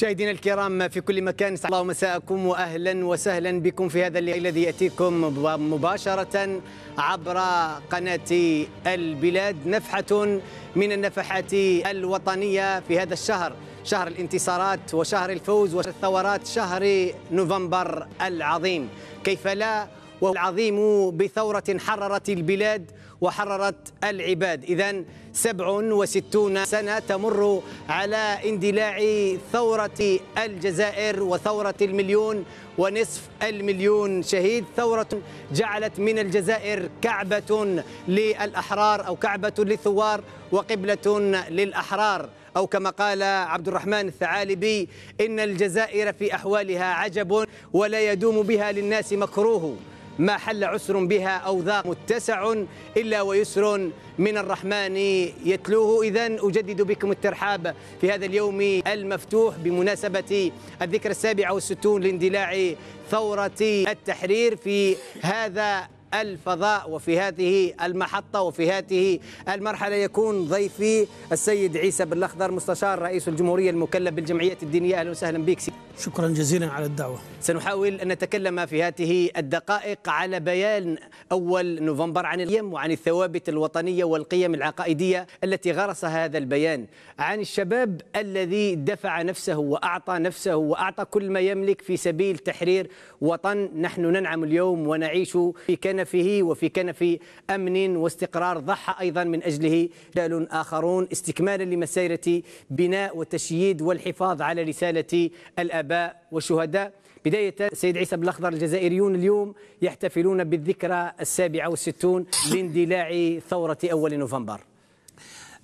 مشاهدينا الكرام في كل مكان سعد الله مساءكم واهلا وسهلا بكم في هذا اللقاء الذي ياتيكم مباشره عبر قناه البلاد نفحه من النفحات الوطنيه في هذا الشهر شهر الانتصارات وشهر الفوز وشهر الثورات شهر نوفمبر العظيم كيف لا والعظيم العظيم بثورة حررت البلاد وحررت العباد إذا 67 سنة تمر على اندلاع ثورة الجزائر وثورة المليون ونصف المليون شهيد ثورة جعلت من الجزائر كعبة للأحرار أو كعبة للثوار وقبلة للأحرار أو كما قال عبد الرحمن الثعالبي إن الجزائر في أحوالها عجب ولا يدوم بها للناس مكروه ما حل عسر بها أو ذا متسع إلا ويسر من الرحمن يتلوه إذا أجدد بكم الترحاب في هذا اليوم المفتوح بمناسبة الذكرى السابعة والستون لاندلاع ثورة التحرير في هذا الفضاء وفي هذه المحطة وفي هذه المرحلة يكون ضيفي السيد عيسى بن الأخضر مستشار رئيس الجمهورية المكلف بالجمعية الدينية أهلا وسهلا بك سيدي شكرا جزيلا على الدعوة سنحاول أن نتكلم في هذه الدقائق على بيان أول نوفمبر عن القيم وعن الثوابت الوطنية والقيم العقائدية التي غرس هذا البيان عن الشباب الذي دفع نفسه وأعطى نفسه وأعطى كل ما يملك في سبيل تحرير وطن نحن ننعم اليوم ونعيش في كنفه وفي كنف أمن واستقرار ضحى أيضا من أجله رجال آخرون استكمالا لمسيرة بناء وتشييد والحفاظ على رسالة الآباء احباء وشهداء بداية سيد عيسى بن الأخضر الجزائريون اليوم يحتفلون بالذكرى السابعة والستون لاندلاع ثورة أول نوفمبر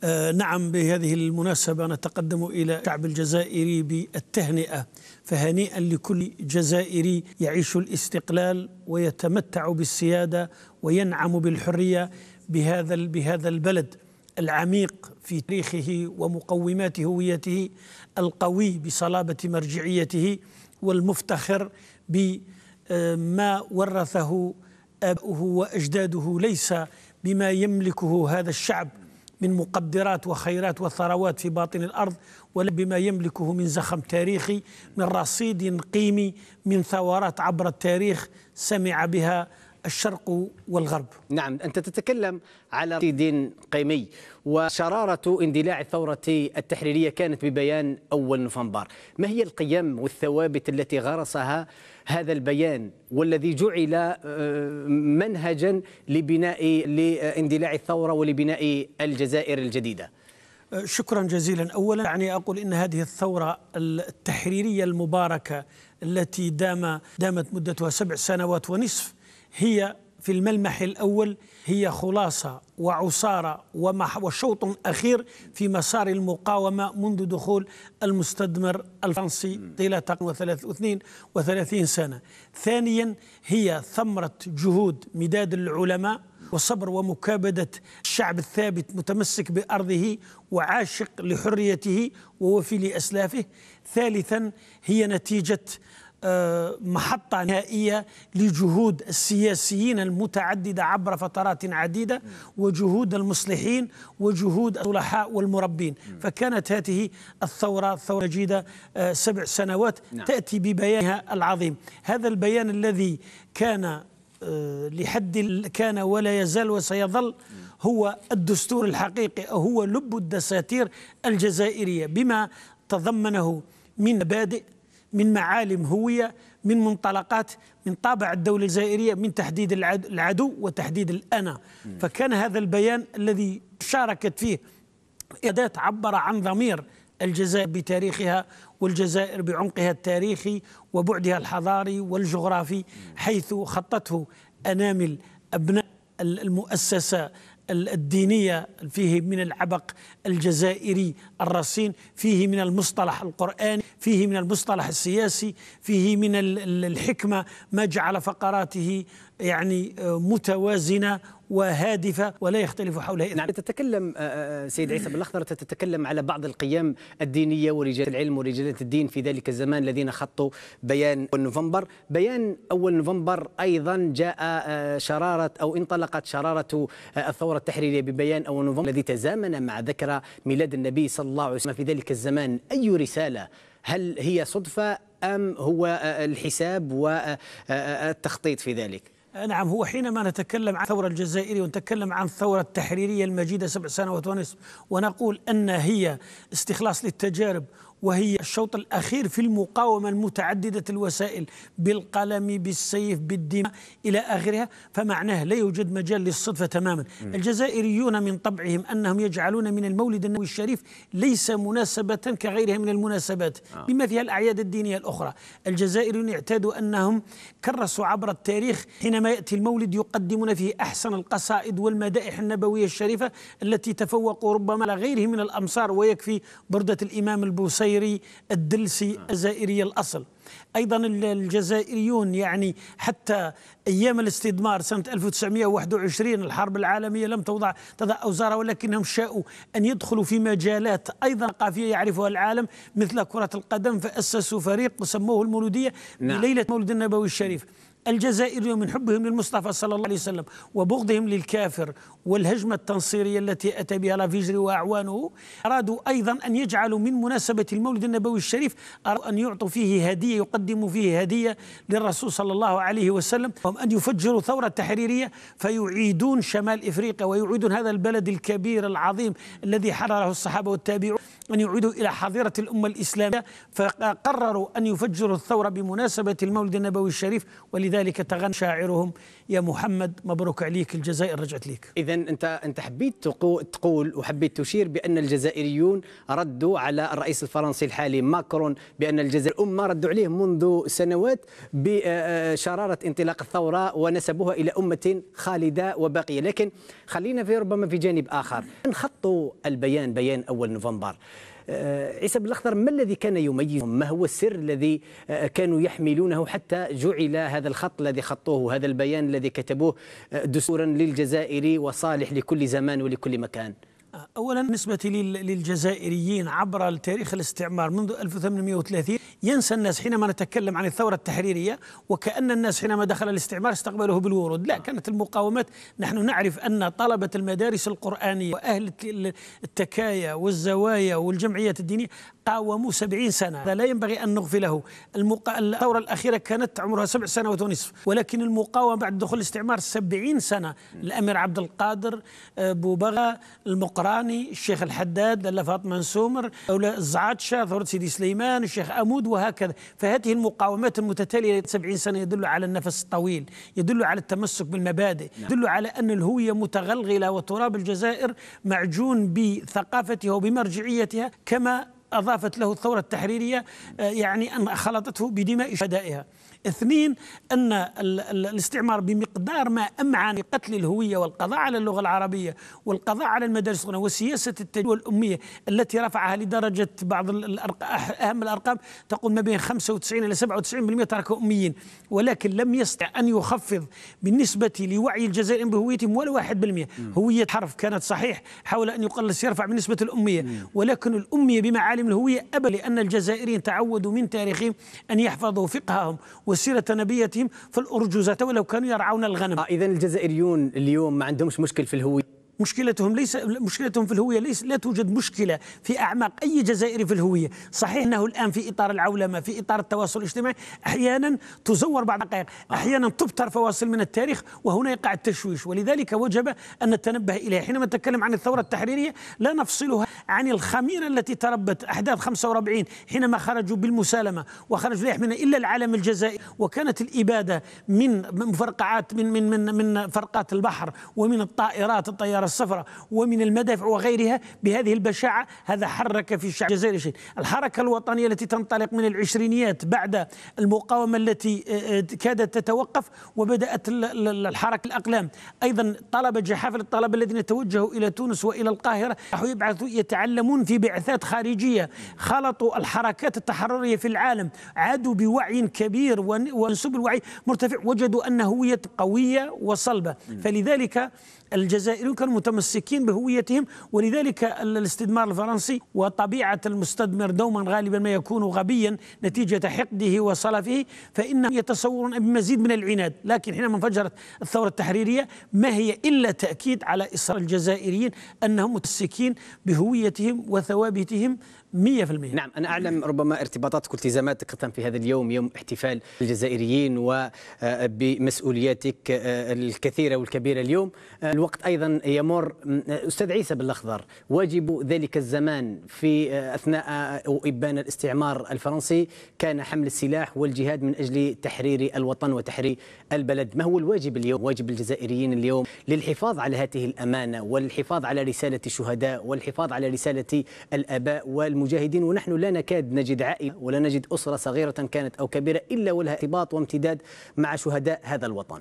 آه نعم بهذه المناسبة نتقدم إلى الشعب الجزائري بالتهنئة فهنيئا لكل جزائري يعيش الاستقلال ويتمتع بالسيادة وينعم بالحرية بهذا بهذا البلد العميق في تاريخه ومقومات هويته القوي بصلابه مرجعيته والمفتخر بما ورثه اباؤه واجداده ليس بما يملكه هذا الشعب من مقدرات وخيرات وثروات في باطن الارض ولا بما يملكه من زخم تاريخي من رصيد قيمي من ثورات عبر التاريخ سمع بها الشرق والغرب نعم أنت تتكلم على دين قيمي وشرارة اندلاع الثورة التحريرية كانت ببيان أول نوفمبر ما هي القيم والثوابت التي غرسها هذا البيان والذي جعل آه، منهجا لبناء لاندلاع الثورة ولبناء الجزائر الجديدة آه، شكرا جزيلا اولا يعني اقول ان هذه الثوره التحريريه المباركه التي دام دامت مدتها سبع سنوات ونصف هي في الملمح الأول هي خلاصة وعصارة وشوط أخير في مسار المقاومة منذ دخول المستدمر الفرنسي طيلة 32 سنة ثانيا هي ثمرة جهود مداد العلماء وصبر ومكابدة الشعب الثابت متمسك بأرضه وعاشق لحريته ووفي لأسلافه ثالثا هي نتيجة آه، محطة نهائية لجهود السياسيين المتعددة عبر فترات عديدة وجهود المصلحين وجهود الصلحاء والمربين فكانت هذه الثورة ثورة جيدة آه، سبع سنوات نعم. تأتي ببيانها العظيم هذا البيان الذي كان آه، لحد كان ولا يزال وسيظل هو الدستور الحقيقي هو لب الدساتير الجزائرية بما تضمنه من مبادئ من معالم هوية من منطلقات من طابع الدولة الجزائرية من تحديد العدو وتحديد الأنا فكان هذا البيان الذي شاركت فيه اداه عبر عن ضمير الجزائر بتاريخها والجزائر بعمقها التاريخي وبعدها الحضاري والجغرافي حيث خطته أنامل أبناء المؤسسة الدينية فيه من العبق الجزائري الرصين فيه من المصطلح القرآني فيه من المصطلح السياسي فيه من الحكمة ما جعل فقراته يعني آه، متوازنة وهادفة ولا يختلف حولها نعم تتكلم آه، آه، سيد عيسى بن الأخضر تتكلم على بعض القيم الدينية ورجال العلم ورجال الدين في ذلك الزمان الذين خطوا بيان أول نوفمبر بيان أول نوفمبر أيضا جاء شرارة أو انطلقت شرارة الثورة التحريرية ببيان أول نوفمبر الذي تزامن مع ذكرى ميلاد النبي صلى الله عليه وسلم في ذلك الزمان أي رسالة هل هي صدفة أم هو الحساب والتخطيط في ذلك نعم هو حينما نتكلم عن الثورة الجزائرية ونتكلم عن الثورة التحريرية المجيدة سبع سنوات ونصف ونقول أن هي استخلاص للتجارب وهي الشوط الأخير في المقاومة المتعددة الوسائل بالقلم بالسيف بالدماء إلى آخرها فمعناه لا يوجد مجال للصدفة تماما الجزائريون من طبعهم أنهم يجعلون من المولد النبوي الشريف ليس مناسبة كغيرها من المناسبات آه. بما فيها الأعياد الدينية الأخرى الجزائريون اعتادوا أنهم كرسوا عبر التاريخ حينما يأتي المولد يقدمون فيه أحسن القصائد والمدائح النبوية الشريفة التي تفوقوا ربما غيره من الأمصار ويكفي بردة الإمام البوسي القصيري الدلسي الجزائري الأصل أيضا الجزائريون يعني حتى أيام الاستدمار سنة 1921 الحرب العالمية لم توضع تضع أوزارها ولكنهم شاءوا أن يدخلوا في مجالات أيضا ثقافية يعرفها العالم مثل كرة القدم فأسسوا فريق وسموه المولودية نعم. ليلة مولد النبوي الشريف الجزائريون من حبهم للمصطفى صلى الله عليه وسلم وبغضهم للكافر والهجمة التنصيرية التي أتى بها لافيجري وأعوانه أرادوا أيضا أن يجعلوا من مناسبة المولد النبوي الشريف أرادوا أن يعطوا فيه هدية يقدم يقدم فيه هدية للرسول صلى الله عليه وسلم هم أن يفجروا ثورة تحريرية فيعيدون شمال إفريقيا ويعيدون هذا البلد الكبير العظيم الذي حرره الصحابة والتابعون أن يعيدوا إلى حظيرة الأمة الإسلامية فقرروا أن يفجروا الثورة بمناسبة المولد النبوي الشريف ولذلك تغنى شاعرهم يا محمد مبروك عليك الجزائر رجعت ليك إذا أنت أنت حبيت تقول وحبيت تشير بأن الجزائريون ردوا على الرئيس الفرنسي الحالي ماكرون بأن الجزائر الأمة ردوا عليه منذ منذ سنوات بشرارة انطلاق الثورة ونسبوها إلى أمة خالدة وباقية لكن خلينا في ربما في جانب آخر نخطوا البيان بيان أول نوفمبر آه، عيسى بن الاخضر ما الذي كان يميزهم؟ ما هو السر الذي آه، كانوا يحملونه حتى جعل هذا الخط الذي خطوه هذا البيان الذي كتبوه آه، دستورا للجزائر وصالح لكل زمان ولكل مكان؟ أولا بالنسبة للجزائريين عبر التاريخ الاستعمار منذ 1830 ينسى الناس حينما نتكلم عن الثورة التحريرية وكأن الناس حينما دخل الاستعمار استقبله بالورود لا كانت المقاومات نحن نعرف أن طلبة المدارس القرآنية وأهل التكايا والزوايا والجمعيات الدينية قاوموا سبعين سنة هذا لا ينبغي أن نغفله المقا... الثورة الأخيرة كانت عمرها سبع سنوات ونصف ولكن المقاومة بعد دخول الاستعمار سبعين سنة الأمير عبد القادر آه، بوبغا المقراني الشيخ الحداد لاله فاطمة أولا الزعاتشة ثورة سيدي سليمان الشيخ أمود وهكذا فهذه المقاومات المتتالية سبعين سنة يدل على النفس الطويل يدل على التمسك بالمبادئ نعم. يدل على أن الهوية متغلغلة وتراب الجزائر معجون بثقافتها وبمرجعيتها كما أضافت له الثورة التحريرية آه، يعني أن خلطته بدماء شهدائها اثنين أن الاستعمار بمقدار ما أمعن قتل الهوية والقضاء على اللغة العربية والقضاء على المدارس الصغرى وسياسة التجويد الأمية التي رفعها لدرجة بعض أهم الأرقام تقول ما بين 95 إلى 97% تركوا أميين ولكن لم يستطع أن يخفض بالنسبة لوعي الجزائر بهويتهم ولا 1% هوية حرف كانت صحيح حاول أن يقلص يرفع بنسبة الأمية ولكن الأمية بمعالم الهوية أبى لأن الجزائريين تعودوا من تاريخهم أن يحفظوا فقههم وسيرة نبيتهم في الأرجوزات ولو كانوا يرعون الغنم آه، إذا الجزائريون اليوم ما عندهمش مشكل في الهوية مشكلتهم ليس مشكلتهم في الهويه ليس لا توجد مشكله في اعماق اي جزائري في الهويه، صحيح انه الان في اطار العولمه، في اطار التواصل الاجتماعي، احيانا تزور بعض الحقائق، آه. احيانا تبتر فواصل من التاريخ وهنا يقع التشويش، ولذلك وجب ان نتنبه اليها، حينما نتكلم عن الثوره التحريريه لا نفصلها عن الخميره التي تربت احداث 45 حينما خرجوا بالمسالمه وخرجوا لا يحملنا الا العالم الجزائري، وكانت الاباده من مفرقعات من من من, من فرقات البحر ومن الطائرات الطيارات الصفراء ومن المدافع وغيرها بهذه البشاعة هذا حرك في الشعب الجزائري شيء الحركة الوطنية التي تنطلق من العشرينيات بعد المقاومة التي آه، آه، كادت تتوقف وبدأت الحركة الأقلام أيضا طلبة جحافل الطلبة الذين توجهوا إلى تونس وإلى القاهرة يبعثوا يتعلمون في بعثات خارجية خلطوا الحركات التحررية في العالم عادوا بوعي كبير ونسب الوعي مرتفع وجدوا أن هوية قوية وصلبة فلذلك الجزائريون كانوا متمسكين بهويتهم ولذلك الاستثمار الفرنسي وطبيعة المستثمر دوما غالبا ما يكون غبيا نتيجة حقده وصلفه فإنهم يتصورون بمزيد من العناد لكن حينما انفجرت الثورة التحريرية ما هي إلا تأكيد على إصرار الجزائريين أنهم متمسكين بهويتهم وثوابتهم 100% نعم انا اعلم ربما ارتباطاتك والتزاماتك خاصه في هذا اليوم يوم احتفال الجزائريين وبمسؤولياتك آه، آه، الكثيره والكبيره اليوم آه، الوقت ايضا يمر استاذ عيسى بالاخضر واجب ذلك الزمان في اثناء ابان الاستعمار الفرنسي كان حمل السلاح والجهاد من اجل تحرير الوطن وتحرير البلد ما هو الواجب اليوم واجب الجزائريين اليوم للحفاظ على هذه الامانه والحفاظ على رساله الشهداء والحفاظ على رساله الاباء وال المجاهدين ونحن لا نكاد نجد عائلة ولا نجد أسرة صغيرة كانت أو كبيرة إلا ولها ارتباط وامتداد مع شهداء هذا الوطن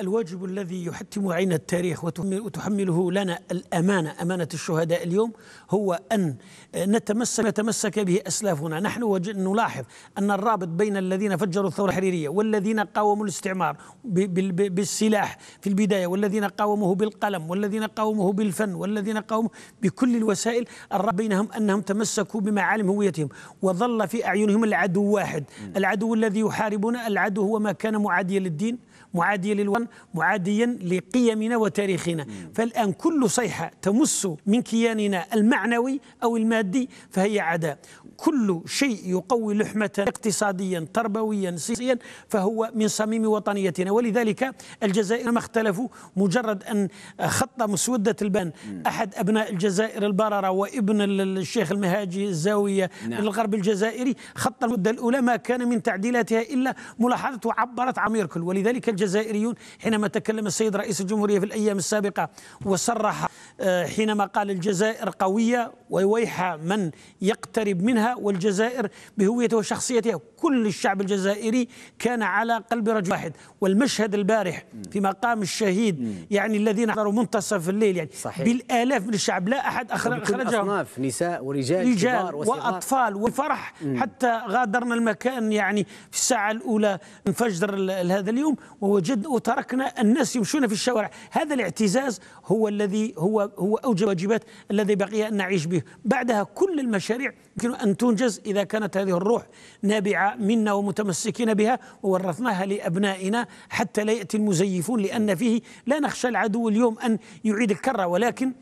الواجب الذي يحتم عين التاريخ وتحمله لنا الأمانة أمانة الشهداء اليوم هو أن نتمسك نتمسك به أسلافنا نحن نلاحظ أن الرابط بين الذين فجروا الثورة الحريرية والذين قاوموا الاستعمار بالسلاح في البداية والذين قاوموه بالقلم والذين قاوموه بالفن والذين قاوموا بكل الوسائل الرابط بينهم أنهم تمسكوا بمعالم هويتهم وظل في أعينهم العدو واحد العدو الذي يحاربنا العدو هو ما كان معاديا للدين معاديا للوطن معاديا لقيمنا وتاريخنا فالآن كل صيحة تمس من كياننا المعنوي أو المادي فهي عداء كل شيء يقوي لحمتنا اقتصاديا تربويا سياسيا فهو من صميم وطنيتنا ولذلك الجزائر ما اختلفوا مجرد أن خط مسودة البان أحد أبناء الجزائر البررة وابن الشيخ المهاجي الزاوية نعم. الغرب الجزائري خط المدة الأولى ما كان من تعديلاتها إلا ملاحظة وعبرت عن ميركل ولذلك الجزائريون حينما تكلم السيد رئيس الجمهورية في الأيام السابقة وصرح آه، حينما قال الجزائر قوية ويويح من يقترب منها والجزائر بهويته وشخصيتها كل الشعب الجزائري كان على قلب رجل واحد والمشهد البارح في مقام الشهيد يعني الذين حضروا منتصف الليل يعني صحيح. بالالاف من الشعب لا احد اخرجهم اصناف نساء ورجال رجال كبار وصغار. واطفال وفرح حتى غادرنا المكان يعني في الساعه الاولى من فجر هذا اليوم ووجد وتركنا الناس يمشون في الشوارع هذا الاعتزاز هو الذي هو هو اوجب واجبات الذي بقي ان نعيش به بعدها كل المشاريع يمكن ان تنجز اذا كانت هذه الروح نابعه منا ومتمسكين بها وورثناها لابنائنا حتى لا ياتي المزيفون لان فيه لا نخشى العدو اليوم ان يعيد الكره ولكن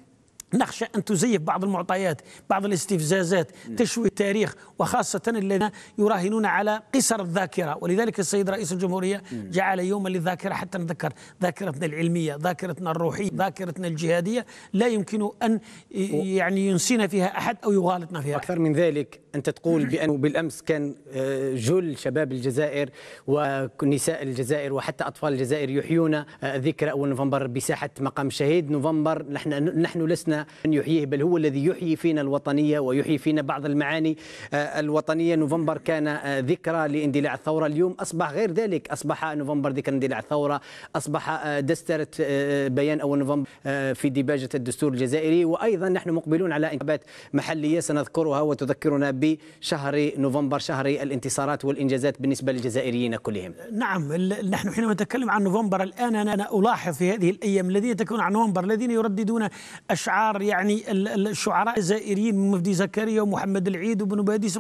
نخشى أن تزيف بعض المعطيات بعض الاستفزازات تشوي التاريخ وخاصة الذين يراهنون على قصر الذاكرة ولذلك السيد رئيس الجمهورية جعل يوما للذاكرة حتى نذكر ذاكرتنا العلمية ذاكرتنا الروحية ذاكرتنا الجهادية لا يمكن أن يعني ينسينا فيها أحد أو يغالطنا فيها أكثر من ذلك انت تقول بانه بالامس كان آه، جل شباب الجزائر ونساء الجزائر وحتى اطفال الجزائر يحيون آه، ذكرى اول نوفمبر بساحه مقام الشهيد نوفمبر نحن نحن لسنا من يحييه بل هو الذي يحيي فينا الوطنيه ويحيي فينا بعض المعاني آه، الوطنيه نوفمبر كان ذكرى لاندلاع الثوره اليوم اصبح غير ذلك اصبح نوفمبر ذكرى اندلاع الثوره اصبح دستره بيان اول نوفمبر في ديباجه الدستور الجزائري وايضا نحن مقبلون على انتخابات محليه سنذكرها وتذكرنا ب بشهر نوفمبر شهر الانتصارات والإنجازات بالنسبة للجزائريين كلهم نعم نحن حينما نتكلم عن نوفمبر الآن أنا ألاحظ في هذه الأيام الذين يتكلمون عن نوفمبر الذين يرددون أشعار يعني الشعراء الجزائريين مفدي زكريا ومحمد العيد وابن باديس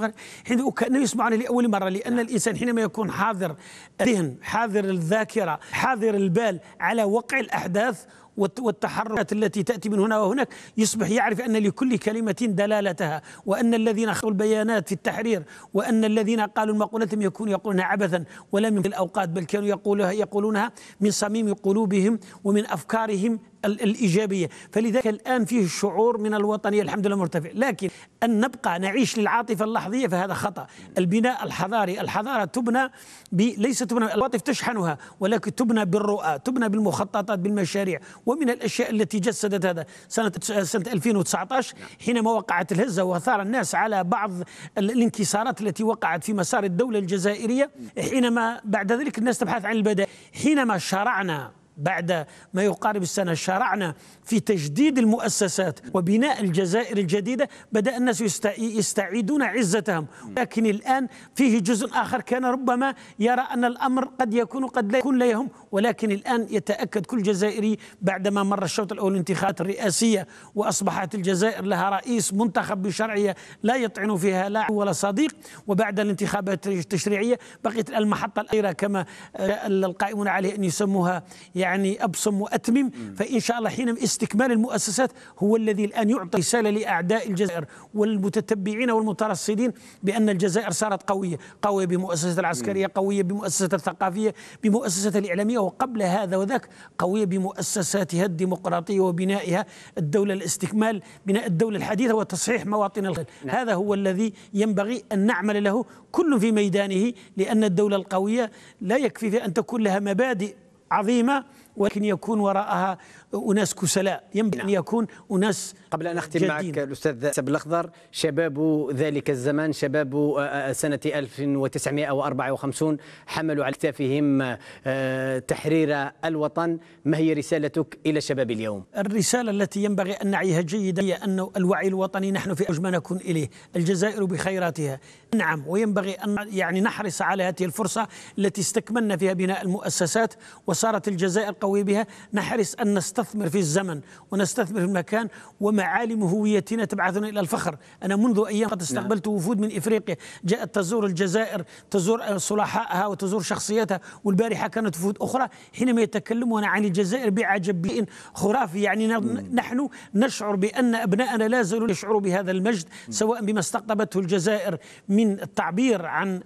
حين كأنه يسمعون لأول مرة لأن نعم. الإنسان حينما يكون حاضر الذهن حاضر الذاكرة حاضر البال على وقع الأحداث والتحركات التي تأتي من هنا وهناك يصبح يعرف أن لكل كلمة دلالتها وأن الذين أخذوا البيانات في التحرير وأن الذين قالوا المقولات لم يكونوا يقولونها عبثا ولا من الأوقات بل كانوا يقولونها من صميم قلوبهم ومن أفكارهم الإيجابية فلذلك الآن فيه الشعور من الوطنية الحمد لله مرتفع لكن أن نبقى نعيش للعاطفة اللحظية فهذا خطأ البناء الحضاري الحضارة تبنى ليس تبنى العواطف تشحنها ولكن تبنى بالرؤى تبنى بالمخططات بالمشاريع ومن الأشياء التي جسدت هذا سنة, سنة 2019 حينما وقعت الهزة وثار الناس على بعض الانكسارات التي وقعت في مسار الدولة الجزائرية حينما بعد ذلك الناس تبحث عن البدائل حينما شرعنا بعد ما يقارب السنة شرعنا في تجديد المؤسسات وبناء الجزائر الجديدة بدأ الناس يستعيدون عزتهم لكن الآن فيه جزء آخر كان ربما يرى أن الأمر قد يكون قد لا يكون لا يهم ولكن الآن يتأكد كل جزائري بعدما مر الشوط الأول الانتخابات الرئاسية وأصبحت الجزائر لها رئيس منتخب بشرعية لا يطعن فيها لا ولا صديق وبعد الانتخابات التشريعية بقيت المحطة الأخيرة كما آه، القائمون عليه أن يسموها يعني يعني أبصم وأتمم فإن شاء الله حين استكمال المؤسسات هو الذي الآن يعطي رسالة لأعداء الجزائر والمتتبعين والمترصدين بأن الجزائر صارت قوية قوية بمؤسسة العسكرية قوية بمؤسسة الثقافية بمؤسسة الإعلامية وقبل هذا وذاك قوية بمؤسساتها الديمقراطية وبنائها الدولة الاستكمال بناء الدولة الحديثة وتصحيح مواطن الخير نعم. هذا هو الذي ينبغي أن نعمل له كل في ميدانه لأن الدولة القوية لا يكفي في أن تكون لها مبادئ عظيمه ولكن يكون وراءها اناس كسلاء ينبغي ان نعم. يكون اناس قبل ان اختم معك الاستاذ سب الاخضر شباب ذلك الزمان شباب آه، آه، سنه 1954 حملوا على كتافهم آه، تحرير الوطن ما هي رسالتك الى شباب اليوم؟ الرساله التي ينبغي ان نعيها جيدا هي ان الوعي الوطني نحن في ما نكون اليه، الجزائر بخيراتها نعم وينبغي ان يعني نحرص على هذه الفرصه التي استكملنا فيها بناء المؤسسات وصارت الجزائر قوي بها نحرص ان نستطيع نستثمر في الزمن ونستثمر في المكان ومعالم هويتنا تبعثنا إلى الفخر أنا منذ أيام قد استقبلت نعم. وفود من إفريقيا جاءت تزور الجزائر تزور صلحائها وتزور شخصياتها والبارحة كانت وفود أخرى حينما يتكلمون عن الجزائر بعجب خرافي يعني نحن نشعر بأن ابنائنا لا زالوا يشعروا بهذا المجد سواء بما استقطبته الجزائر من التعبير عن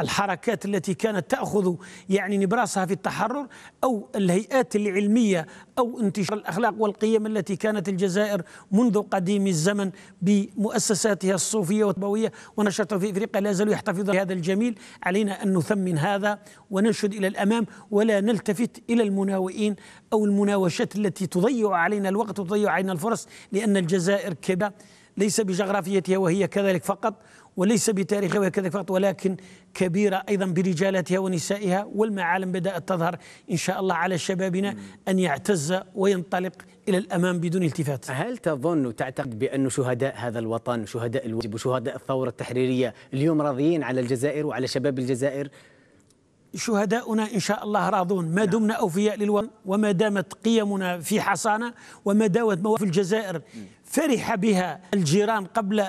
الحركات التي كانت تأخذ يعني نبراسها في التحرر أو الهيئات العلمية التنمية أو انتشار الأخلاق والقيم التي كانت الجزائر منذ قديم الزمن بمؤسساتها الصوفية والتربوية ونشرتها في إفريقيا لا زالوا يحتفظون بهذا الجميل علينا أن نثمن هذا وننشد إلى الأمام ولا نلتفت إلى المناوئين أو المناوشات التي تضيع علينا الوقت وتضيع علينا الفرص لأن الجزائر كبيرة ليس بجغرافيتها وهي كذلك فقط وليس بتاريخها وكذا فقط ولكن كبيرة أيضا برجالتها ونسائها والمعالم بدأت تظهر إن شاء الله على شبابنا أن يعتز وينطلق إلى الأمام بدون التفات هل تظن وتعتقد بأن شهداء هذا الوطن شهداء الواجب وشهداء الثورة التحريرية اليوم راضيين على الجزائر وعلى شباب الجزائر شهداؤنا إن شاء الله راضون ما دمنا أوفياء للوطن وما دامت قيمنا في حصانة وما دامت مواقف الجزائر فرح بها الجيران قبل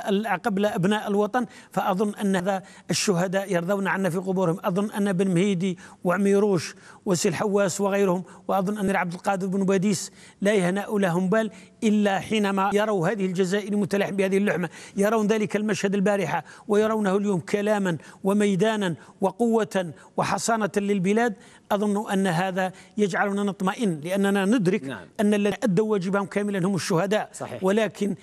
قبل ابناء الوطن فاظن ان هذا الشهداء يرضون عنا في قبورهم اظن ان بن مهيدي وعميروش وسي الحواس وغيرهم وأظن أن عبد القادر بن باديس لا يهنأ لهم بال إلا حينما يروا هذه الجزائر المتلحم بهذه اللحمة يرون ذلك المشهد البارحة ويرونه اليوم كلاما وميدانا وقوة وحصانة للبلاد أظن أن هذا يجعلنا نطمئن لأننا ندرك نعم. أن الذين أدوا واجبهم كاملا هم الشهداء صحيح. ولكن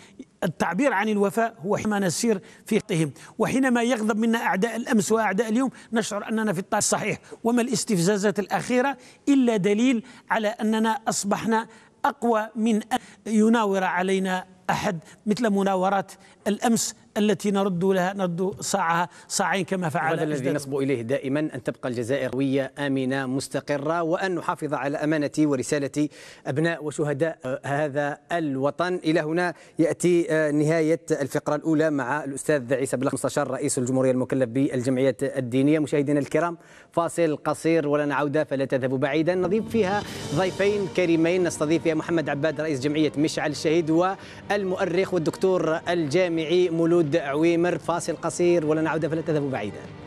التعبير عن الوفاء هو حينما نسير في خطهم وحينما يغضب منا أعداء الأمس وأعداء اليوم نشعر أننا في الطريق الصحيح وما الاستفزازات الأخيرة إلا دليل على أننا أصبحنا أقوى من أن يناور علينا أحد مثل مناورات الأمس التي نرد لها نرد صاعها صاعين كما فعل هذا الذي نصب اليه دائما ان تبقى الجزائر قويه امنه مستقره وان نحافظ على امانه ورساله ابناء وشهداء هذا الوطن الى هنا ياتي آه، نهايه الفقره الاولى مع الاستاذ عيسى بلخ مستشار رئيس الجمهوريه المكلف بالجمعيات الدينيه مشاهدينا الكرام فاصل قصير ولنا عوده فلا تذهبوا بعيدا نضيف فيها ضيفين كريمين نستضيف فيها محمد عباد رئيس جمعيه مشعل الشهيد والمؤرخ والدكتور الجامعي مولود لابد عويمر فاصل قصير ولنعود عودة فلا تذهبوا بعيدا